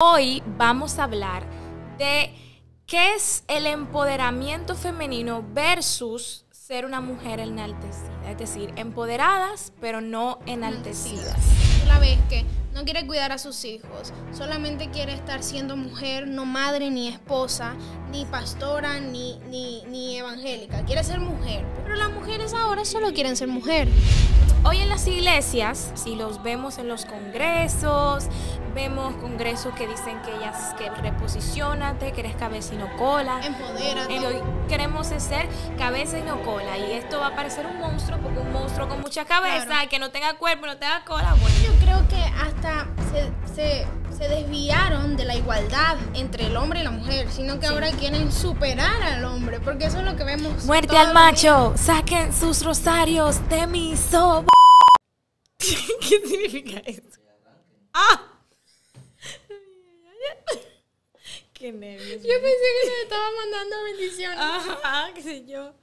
Hoy vamos a hablar de qué es el empoderamiento femenino versus ser una mujer enaltecida, es decir, empoderadas pero no enaltecidas la vez que no quiere cuidar a sus hijos, solamente quiere estar siendo mujer, no madre, ni esposa, ni pastora, ni, ni, ni evangélica. Quiere ser mujer, pero las mujeres ahora solo quieren ser mujer. Hoy en las iglesias, si los vemos en los congresos, vemos congresos que dicen que ellas que reposicionate, que eres cabeza y no cola. Empodérate. hoy queremos ser cabeza y no cola. Y esto va a parecer un monstruo, porque un monstruo con mucha cabeza que no tenga cuerpo, no tenga cola, bueno creo que hasta se, desviaron de la igualdad entre el hombre y la mujer, sino que ahora quieren superar al hombre, porque eso es lo que vemos. Muerte al macho, saquen sus rosarios de mi ¿Qué significa eso? ¡Ah! Qué nervios. Yo pensé que se estaba mandando bendiciones. Ajá, qué sé yo.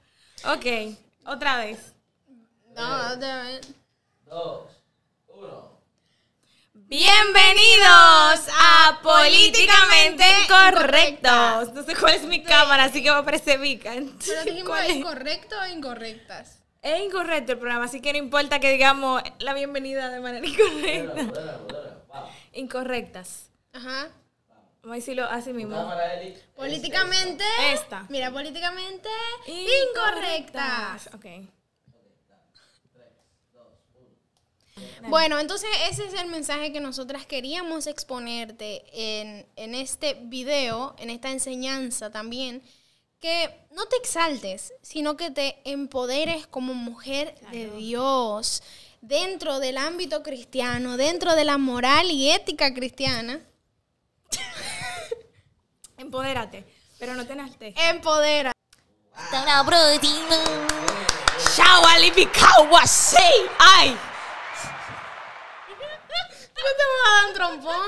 Ok, otra vez. No, otra vez. Dos, uno. Bienvenidos a Políticamente Incorrectos. No sé cuál es mi cámara, así que me parece picante. o incorrectas. Es incorrecto el programa, así que no importa que digamos la bienvenida de manera incorrecta. Incorrectas. Ajá. Vamos a decirlo así mismo. Políticamente. Esta. Mira, políticamente incorrectas. incorrectas. Ok. Bueno, entonces ese es el mensaje que nosotras queríamos exponerte en, este video, en esta enseñanza también, que no te exaltes, sino que te empoderes como mujer de Dios dentro del ámbito cristiano, dentro de la moral y ética cristiana. Empodérate, pero no te empoderate. Empodera. ¡Chao, ¡Ay! trompón.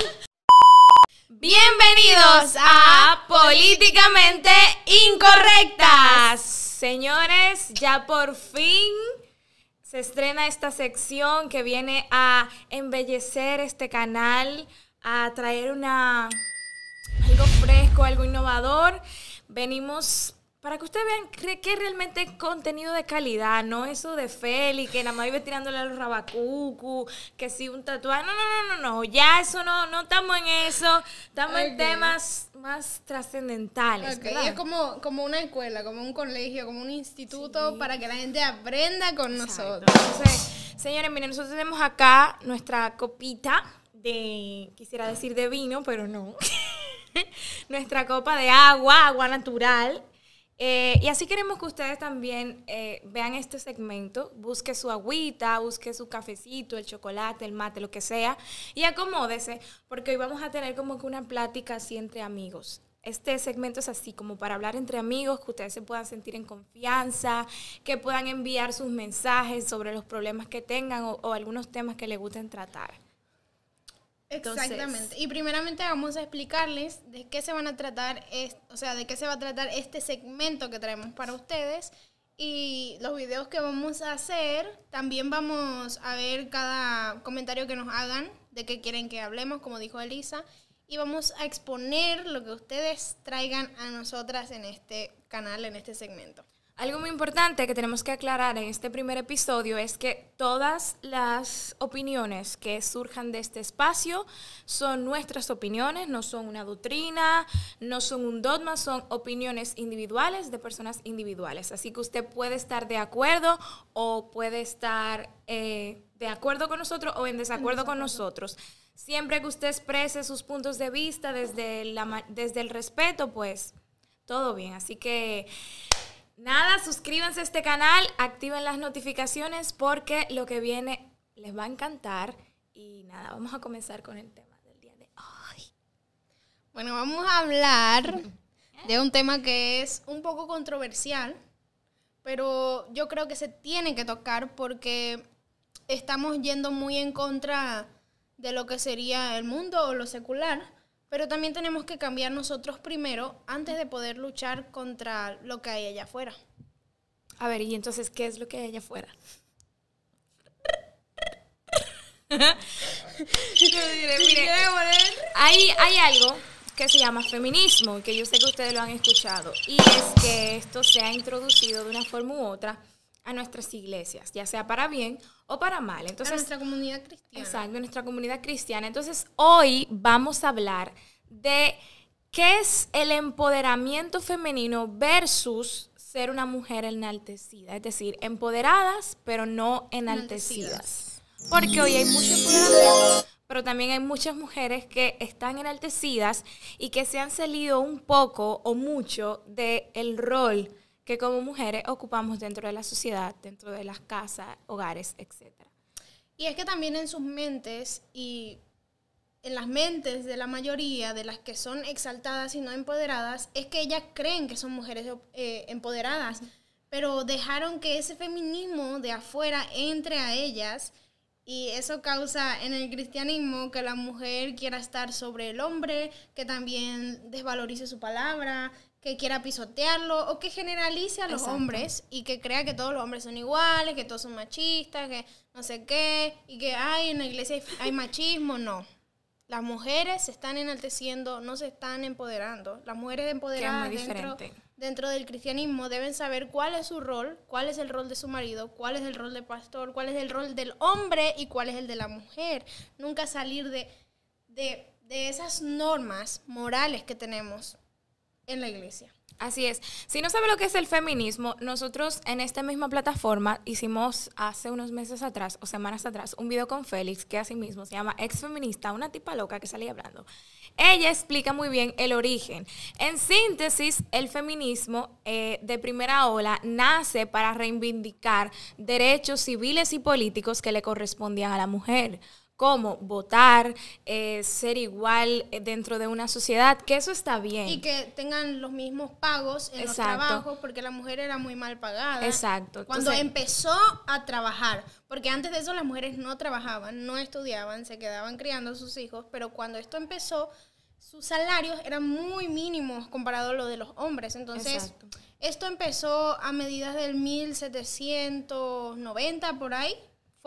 Bienvenidos a Políticamente Incorrectas. Señores, ya por fin se estrena esta sección que viene a embellecer este canal, a traer una algo fresco, algo innovador. Venimos para que ustedes vean que realmente es contenido de calidad, no eso de Feli, que nada más vive tirándole a los rabacucu, que si un tatuaje. No, no, no, no, no. Ya eso no, no estamos en eso. Estamos en temas más trascendentales. Es como, como una escuela, como un colegio, como un instituto para que la gente aprenda con nosotros. Entonces, señores, miren, nosotros tenemos acá nuestra copita de, quisiera decir de vino, pero no. nuestra copa de agua, agua natural eh, y así queremos que ustedes también eh, vean este segmento, busque su agüita, busque su cafecito, el chocolate, el mate, lo que sea, y acomódese, porque hoy vamos a tener como que una plática así entre amigos. Este segmento es así, como para hablar entre amigos, que ustedes se puedan sentir en confianza, que puedan enviar sus mensajes sobre los problemas que tengan o, o algunos temas que les gusten tratar. Exactamente. y primeramente vamos a explicarles de qué se van a tratar, o sea, de qué se va a tratar este segmento que traemos para ustedes y los videos que vamos a hacer. También vamos a ver cada comentario que nos hagan de qué quieren que hablemos, como dijo Elisa, y vamos a exponer lo que ustedes traigan a nosotras en este canal, en este segmento. Algo muy importante que tenemos que aclarar en este primer episodio es que todas las opiniones que surjan de este espacio son nuestras opiniones, no son una doctrina, no son un dogma, son opiniones individuales de personas individuales. Así que usted puede estar de acuerdo o puede estar eh, de acuerdo con nosotros o en desacuerdo con nosotros. Siempre que usted exprese sus puntos de vista desde, desde el respeto, pues todo bien. Así que Nada, suscríbanse a este canal, activen las notificaciones porque lo que viene les va a encantar. Y nada, vamos a comenzar con el tema del día de hoy. Bueno, vamos a hablar de un tema que es un poco controversial, pero yo creo que se tiene que tocar porque estamos yendo muy en contra de lo que sería el mundo o lo secular pero también tenemos que cambiar nosotros primero antes de poder luchar contra lo que hay allá afuera. A ver, y entonces, ¿qué es lo que hay allá afuera? hay, hay algo que se llama feminismo, que yo sé que ustedes lo han escuchado, y es que esto se ha introducido de una forma u otra a nuestras iglesias, ya sea para bien o para mal. Entonces, nuestra comunidad cristiana. Exacto, nuestra comunidad cristiana. Entonces, hoy vamos a hablar de qué es el empoderamiento femenino versus ser una mujer enaltecida. Es decir, empoderadas, pero no enaltecidas. Porque hoy hay mucho empoderamiento, pero también hay muchas mujeres que están enaltecidas y que se han salido un poco o mucho del el rol que como mujeres ocupamos dentro de la sociedad, dentro de las casas, hogares, etc. Y es que también en sus mentes y en las mentes de la mayoría de las que son exaltadas y no empoderadas, es que ellas creen que son mujeres eh, empoderadas, pero dejaron que ese feminismo de afuera entre a ellas y eso causa en el cristianismo que la mujer quiera estar sobre el hombre, que también desvalorice su palabra, que quiera pisotearlo o que generalice a los hombres y que crea que todos los hombres son iguales, que todos son machistas, que no sé qué, y que hay en la iglesia hay, machismo, no. Las mujeres se están enalteciendo, no se están empoderando. Las mujeres empoderadas dentro, del cristianismo deben saber cuál es su rol, cuál es el rol de su marido, cuál es el rol del pastor, cuál es el rol del hombre y cuál es el de la mujer. Nunca salir de, de, de esas normas morales que tenemos en la iglesia. Así es. Si no sabe lo que es el feminismo, nosotros en esta misma plataforma hicimos hace unos meses atrás o semanas atrás un video con Félix que así mismo se llama Ex Feminista, una tipa loca que salía hablando. Ella explica muy bien el origen. En síntesis, el feminismo eh, de primera ola nace para reivindicar derechos civiles y políticos que le correspondían a la mujer cómo votar, eh, ser igual eh, dentro de una sociedad, que eso está bien. Y que tengan los mismos pagos en los trabajos, porque la mujer era muy mal pagada. Exacto. Cuando empezó a trabajar, porque antes de eso las mujeres no trabajaban, no estudiaban, se quedaban criando a sus hijos, pero cuando esto empezó, sus salarios eran muy mínimos comparado a lo de los hombres. Entonces, esto empezó a medidas del 1790 por ahí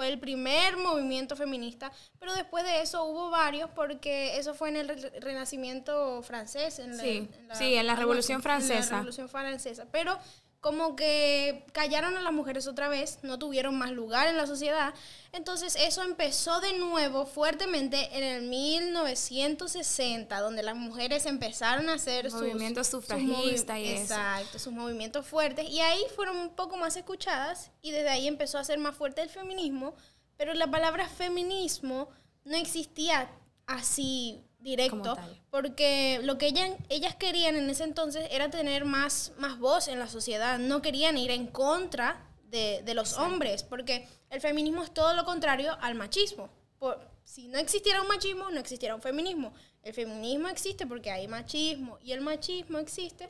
el primer movimiento feminista, pero después de eso hubo varios porque eso fue en el Renacimiento francés, en la, sí, Revolución Francesa. En la Revolución Francesa, pero como que callaron a las mujeres otra vez, no tuvieron más lugar en la sociedad. Entonces eso empezó de nuevo fuertemente en el 1960, donde las mujeres empezaron a hacer movimientos sufragistas Exacto, sus movimientos fuertes. Y ahí fueron un poco más escuchadas y desde ahí empezó a ser más fuerte el feminismo, pero la palabra feminismo no existía así directo, porque lo que ellas, ellas querían en ese entonces era tener más, más voz en la sociedad, no querían ir en contra de, los hombres, porque el feminismo es todo lo contrario al machismo. si no existiera un machismo, no existiera un feminismo. El feminismo existe porque hay machismo y el machismo existe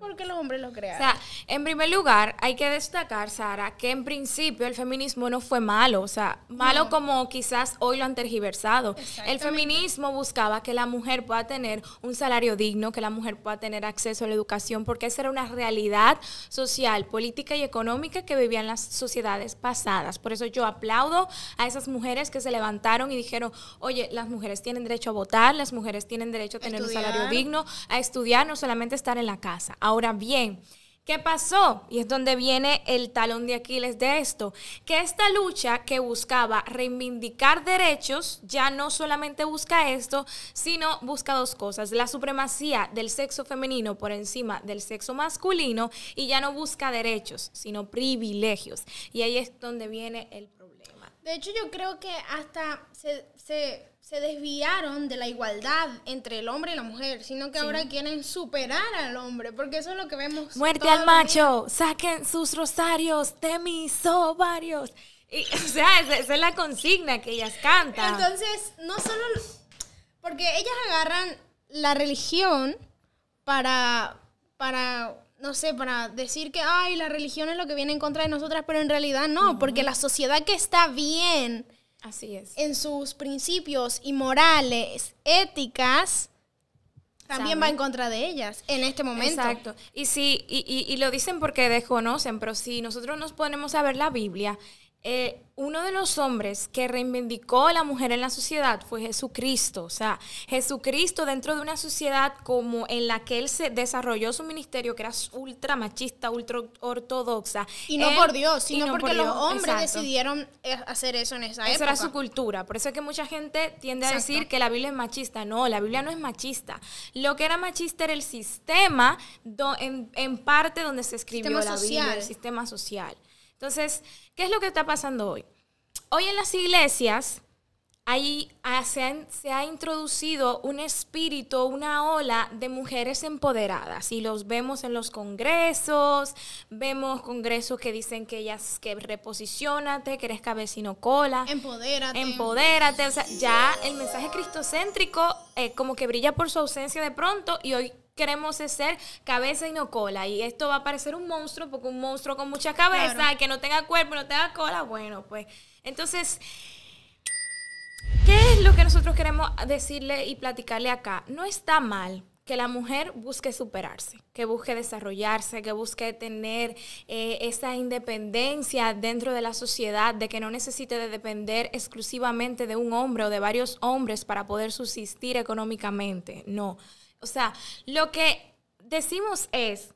porque los hombres lo crearon. O sea, en primer lugar, hay que destacar, Sara, que en principio el feminismo no fue malo. O sea, malo como quizás hoy lo han tergiversado. El feminismo buscaba que la mujer pueda tener un salario digno, que la mujer pueda tener acceso a la educación, porque esa era una realidad social, política y económica que vivían las sociedades pasadas. Por eso yo aplaudo a esas mujeres que se levantaron y dijeron, oye, las mujeres tienen derecho a votar, las mujeres tienen derecho a tener un salario digno, a estudiar, no solamente estar en la casa. Ahora bien, ¿Qué pasó? Y es donde viene el talón de Aquiles de esto, que esta lucha que buscaba reivindicar derechos ya no solamente busca esto, sino busca dos cosas, la supremacía del sexo femenino por encima del sexo masculino y ya no busca derechos, sino privilegios. Y ahí es donde viene el de hecho, yo creo que hasta se, desviaron de la igualdad entre el hombre y la mujer, sino que ahora quieren superar al hombre, porque eso es lo que vemos. Muerte al macho, saquen sus rosarios, temis ovarios. o sea, esa, es la consigna que ellas cantan. Entonces, no solo... Porque ellas agarran la religión para, para no sé, para decir que, ay, la religión es lo que viene en contra de nosotras, pero en realidad no, porque la sociedad que está bien Así es. en sus principios y morales, éticas, también va en contra de ellas en este momento. Exacto. Y, sí, y, y, lo dicen porque desconocen, pero si nosotros nos ponemos a ver la Biblia eh, uno de los hombres que reivindicó a la mujer en la sociedad fue Jesucristo. O sea, Jesucristo dentro de una sociedad como en la que él se desarrolló su ministerio, que era ultra machista, ultra ortodoxa. Y no por Dios, sino porque los hombres decidieron eh, hacer eso en esa, época. Esa era su cultura. Por eso es que mucha gente tiende a decir que la Biblia es machista. No, la Biblia no es machista. Lo que era machista era el sistema en, parte donde se escribió la Biblia, el sistema social. Entonces, ¿qué es lo que está pasando hoy? Hoy en las iglesias ahí ah, se, ha introducido un espíritu, una ola de mujeres empoderadas y los vemos en los congresos, vemos congresos que dicen que ellas que reposicionate, que eres cabecino cola. Empodérate. Empodérate. O sea, ya el mensaje cristocéntrico eh, como que brilla por su ausencia de pronto y hoy queremos ser cabeza y no cola. Y esto va a parecer un monstruo, porque un monstruo con mucha cabeza, que no tenga cuerpo, no tenga cola, bueno, pues. Entonces, ¿qué es lo que nosotros queremos decirle y platicarle acá? No está mal que la mujer busque superarse, que busque desarrollarse, que busque tener eh, esa independencia dentro de la sociedad, de que no necesite de depender exclusivamente de un hombre o de varios hombres para poder subsistir económicamente. No, o sea, lo que decimos es,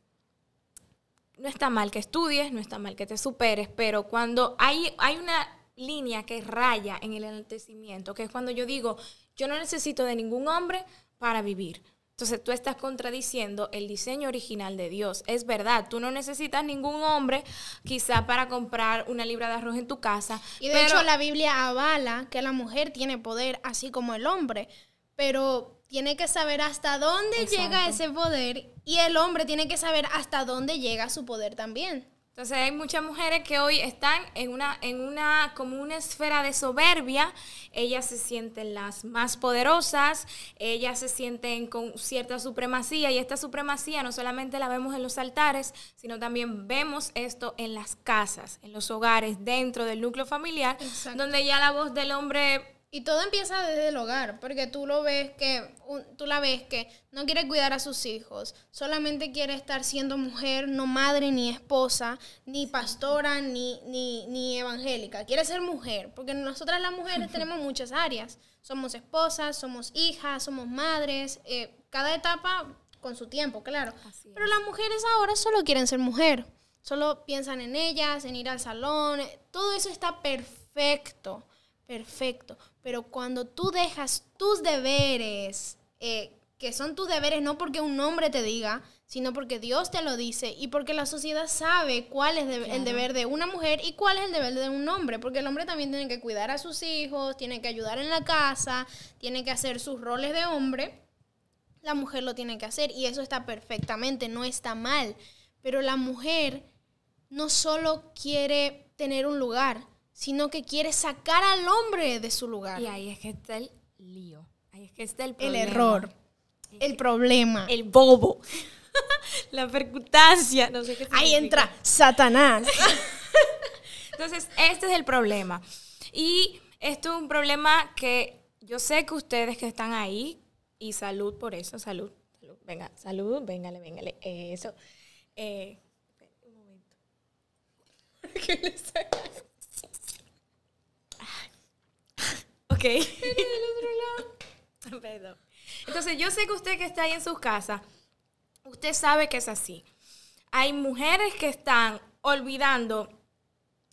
no está mal que estudies, no está mal que te superes, pero cuando hay, hay una línea que raya en el enaltecimiento, que es cuando yo digo, yo no necesito de ningún hombre para vivir. Entonces tú estás contradiciendo el diseño original de Dios. Es verdad, tú no necesitas ningún hombre quizá para comprar una libra de arroz en tu casa. Y de hecho la Biblia avala que la mujer tiene poder así como el hombre, pero tiene que saber hasta dónde llega ese poder y el hombre tiene que saber hasta dónde llega su poder también. Entonces hay muchas mujeres que hoy están en una, en una, como una esfera de soberbia. Ellas se sienten las más poderosas, ellas se sienten con cierta supremacía y esta supremacía no solamente la vemos en los altares, sino también vemos esto en las casas, en los hogares, dentro del núcleo familiar, donde ya la voz del hombre y todo empieza desde el hogar, porque tú lo ves que tú la ves que no quiere cuidar a sus hijos, solamente quiere estar siendo mujer, no madre ni esposa, ni pastora ni ni, evangélica, quiere ser mujer, porque nosotras las mujeres tenemos muchas áreas, somos esposas, somos hijas, somos madres, eh, cada etapa con su tiempo, claro. Pero las mujeres ahora solo quieren ser mujer, solo piensan en ellas, en ir al salón, eh, todo eso está perfecto, perfecto pero cuando tú dejas tus deberes, eh, que son tus deberes no porque un hombre te diga, sino porque Dios te lo dice y porque la sociedad sabe cuál es el deber de una mujer y cuál es el deber de un hombre, porque el hombre también tiene que cuidar a sus hijos, tiene que ayudar en la casa, tiene que hacer sus roles de hombre, la mujer lo tiene que hacer y eso está perfectamente, no está mal, pero la mujer no solo quiere tener un lugar, sino que quiere sacar al hombre de su lugar. Y ahí es que está el lío, ahí es que está el problema. El error, el, problema. El bobo, la percutancia, Ahí entra Satanás. Entonces, este es el problema. Y esto es un problema que yo sé que ustedes que están ahí, y salud por eso, salud, salud venga, salud, véngale, véngale, eso. Eh, un momento. ¿Qué Entonces, yo sé que usted que está ahí en sus casas, usted sabe que es así. Hay mujeres que están olvidando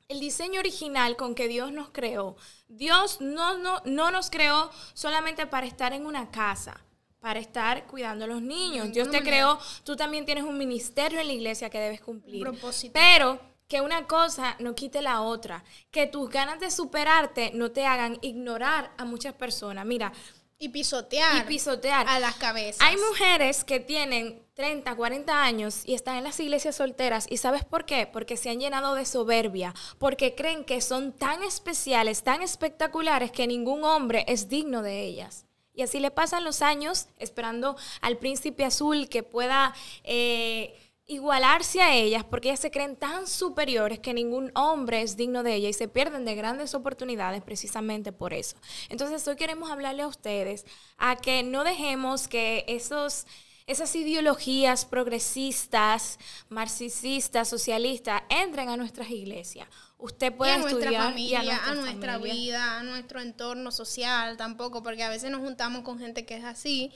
el diseño original con que Dios nos creó. Dios no, no, nos creó solamente para estar en una casa para estar cuidando a los niños. Mm, Dios te creó, tú también tienes un ministerio en la iglesia que debes cumplir. Propósito. Pero que una cosa no quite la otra, que tus ganas de superarte no te hagan ignorar a muchas personas. Mira, y pisotear. Y pisotear. A las cabezas. Hay mujeres que tienen 30, 40 años y están en las iglesias solteras. ¿Y sabes por qué? Porque se han llenado de soberbia, porque creen que son tan especiales, tan espectaculares, que ningún hombre es digno de ellas. Y así le pasan los años esperando al príncipe azul que pueda... Eh, igualarse a ellas porque ellas se creen tan superiores que ningún hombre es digno de ellas y se pierden de grandes oportunidades precisamente por eso. Entonces hoy queremos hablarle a ustedes a que no dejemos que esos esas ideologías progresistas, marxistas, socialistas entren a nuestras iglesias. Usted puede y a estudiar nuestra familia, a, nuestra vida, a nuestro entorno social tampoco, porque a veces nos juntamos con gente que es así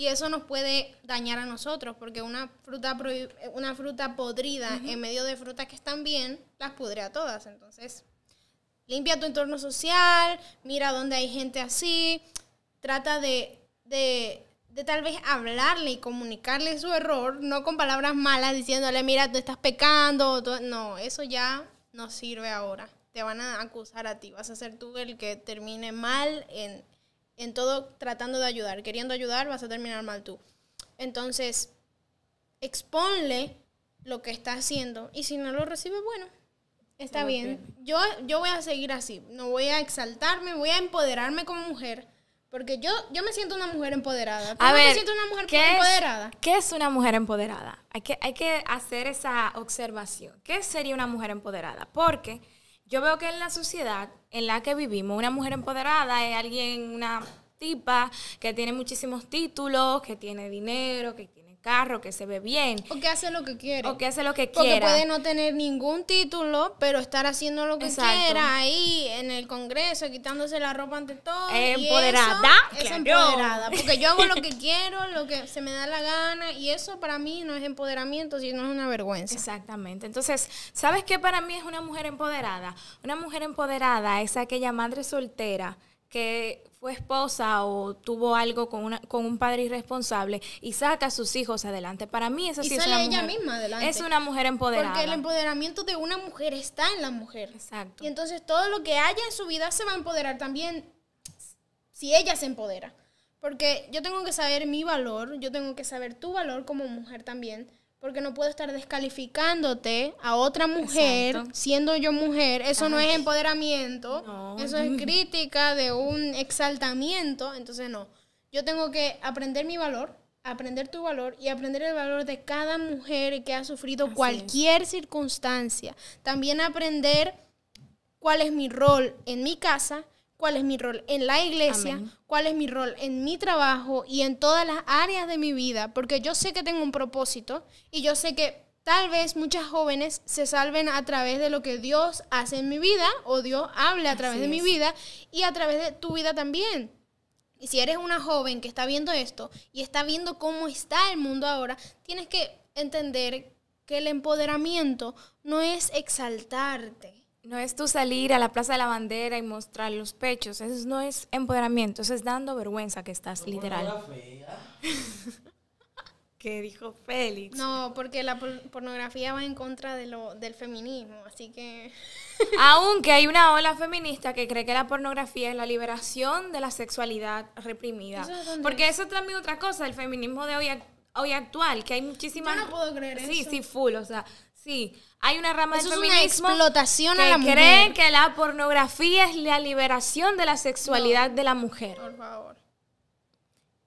y eso nos puede dañar a nosotros, porque una fruta, una fruta podrida en medio de frutas que están bien, las pudre a todas. Entonces, limpia tu entorno social, mira dónde hay gente así, trata de, tal vez hablarle y comunicarle su error, no con palabras malas diciéndole, mira, tú estás pecando, no, eso ya no sirve ahora. Te van a acusar a ti, vas a ser tú el que termine mal en, en todo tratando de ayudar, queriendo ayudar, vas a terminar mal tú. Entonces, exponle lo que está haciendo y si no lo recibe, bueno, está bien. Yo, yo voy a seguir así, no voy a exaltarme, voy a empoderarme como mujer. Porque yo, yo me siento una mujer empoderada. A ver, me siento una mujer empoderada? Es, ¿Qué es una mujer empoderada? Hay que, hay que hacer esa observación. ¿Qué sería una mujer empoderada? Porque yo veo que en la sociedad en la que vivimos, una mujer empoderada es alguien, una tipa que tiene muchísimos títulos, que tiene dinero, que carro que se ve bien. O que hace lo que quiere. O que hace lo que quiera. Porque puede no tener ningún título, pero estar haciendo lo que quiera ahí en el Congreso, quitándose la ropa ante todo. Empoderada. empoderada. Porque yo hago lo que quiero, lo que se me da la gana, y eso para mí no es empoderamiento, sino es una vergüenza. Exactamente. Entonces, ¿sabes qué para mí es una mujer empoderada? Una mujer empoderada es aquella madre soltera que fue esposa o tuvo algo con, con un padre irresponsable y saca a sus hijos adelante. Para mí sí sale es ella misma adelante. Es una mujer empoderada. Porque el empoderamiento de una mujer está en la mujer. Exacto. Y entonces todo lo que haya en su vida se va a empoderar también si ella se empodera. Porque yo tengo que saber mi valor, yo tengo que saber tu valor como mujer también porque no puedo estar descalificándote a otra mujer, siendo yo mujer, eso no es empoderamiento, eso es crítica de un exaltamiento, entonces no, yo tengo que aprender mi valor, aprender tu valor y aprender el valor de cada mujer que ha sufrido cualquier circunstancia, también aprender cuál es mi rol en mi casa cuál es mi rol en la iglesia, cuál es mi rol en mi trabajo y en todas las áreas de mi vida, porque yo sé que tengo un propósito y yo sé que tal vez muchas jóvenes se salven a través de lo que Dios hace en mi vida o Dios habla a través de mi vida y a través de tu vida también. Y si eres una joven que está viendo esto y está viendo cómo está el mundo ahora, tienes que entender que el empoderamiento no es exaltarte, no es tú salir a la Plaza de la Bandera y mostrar los pechos. Eso no es empoderamiento, eso es dando vergüenza que estás, literal. ¿Qué dijo Félix? No, porque la pornografía va en contra de lo, del feminismo, así que... Aunque hay una ola feminista que cree que la pornografía es la liberación de la sexualidad reprimida. es porque eso también otra cosa, el feminismo de hoy, hoy actual, que hay muchísimas... Yo no puedo creer eso. Sí, sí, full, o sea, sí hay una rama de del feminismo que creen que la pornografía es la liberación de la sexualidad de la mujer. Por favor.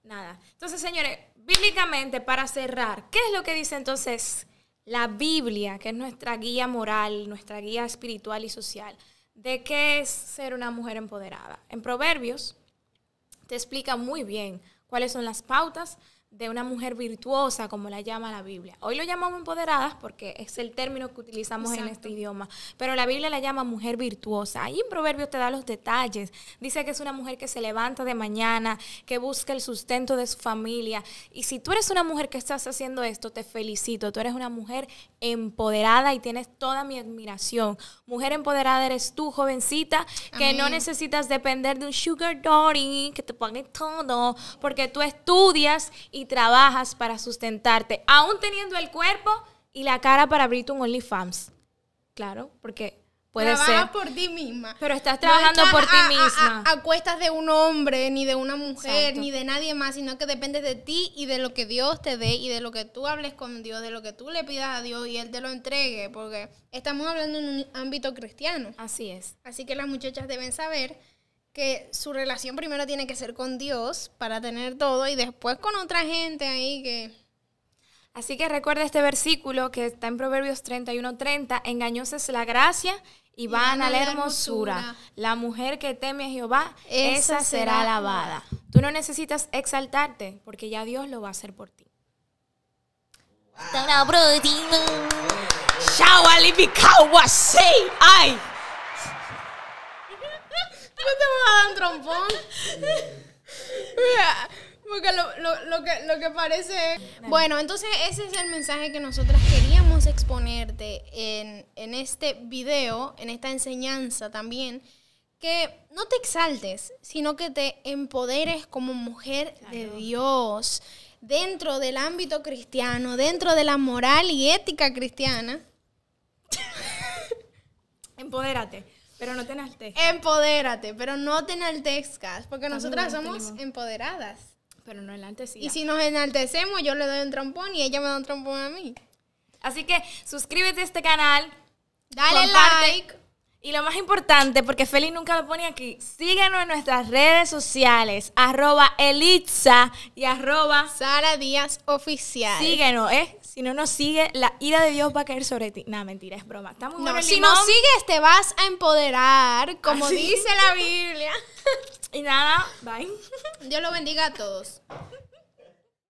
Nada. Entonces, señores, bíblicamente, para cerrar, ¿qué es lo que dice entonces la Biblia, que es nuestra guía moral, nuestra guía espiritual y social, de qué es ser una mujer empoderada? En Proverbios te explica muy bien cuáles son las pautas de una mujer virtuosa, como la llama la Biblia. Hoy lo llamamos empoderadas porque es el término que utilizamos en este idioma, pero la Biblia la llama mujer virtuosa. Ahí en Proverbios te da los detalles. Dice que es una mujer que se levanta de mañana, que busca el sustento de su familia. Y si tú eres una mujer que estás haciendo esto, te felicito. Tú eres una mujer empoderada y tienes toda mi admiración. Mujer empoderada eres tú, jovencita, que no necesitas depender de un sugar daddy que te pone todo, porque tú estudias y trabajas para sustentarte, aún teniendo el cuerpo y la cara para abrir un OnlyFans. Claro, porque puede ser. por ti misma. Pero estás trabajando por ti misma. A, cuestas de un hombre, ni de una mujer, ni de nadie más, sino que dependes de ti y de lo que Dios te dé y de lo que tú hables con Dios, de lo que tú le pidas a Dios y Él te lo entregue, porque estamos hablando en un ámbito cristiano. Así es. Así que las muchachas deben saber que su relación primero tiene que ser con Dios para tener todo y después con otra gente ahí que... Así que recuerda este versículo que está en Proverbios 31:30, engañosa es la gracia y a la hermosura. La mujer que teme a Jehová, esa, será alabada. Tú no necesitas exaltarte porque ya Dios lo va a hacer por ti te vas a dar un trompón. porque lo, lo, que, parece... Bueno, entonces ese es el mensaje que nosotras queríamos exponerte en, este video, en esta enseñanza también, que no te exaltes, sino que te empoderes como mujer de Dios, dentro del ámbito cristiano, dentro de la moral y ética cristiana. Empodérate. Pero no te enaltezcas. Empodérate, pero no te enaltezcas, porque nosotras somos empoderadas. Pero no enaltecidas. Y si nos enaltecemos, yo le doy un trompón y ella me da un trompón a mí. Así que suscríbete a este canal. Dale like. Y lo más importante, porque Feli nunca lo pone aquí, síguenos en nuestras redes sociales, arroba elitza y arroba Sara Díaz Oficial. Síguenos, ¿eh? Si no nos sigue, la ira de Dios va a caer sobre ti. Nada, mentira, es broma. Estamos muy no, si sigues, te vas a empoderar, ah, como dice la Biblia. y nada, bye. Dios lo bendiga a todos.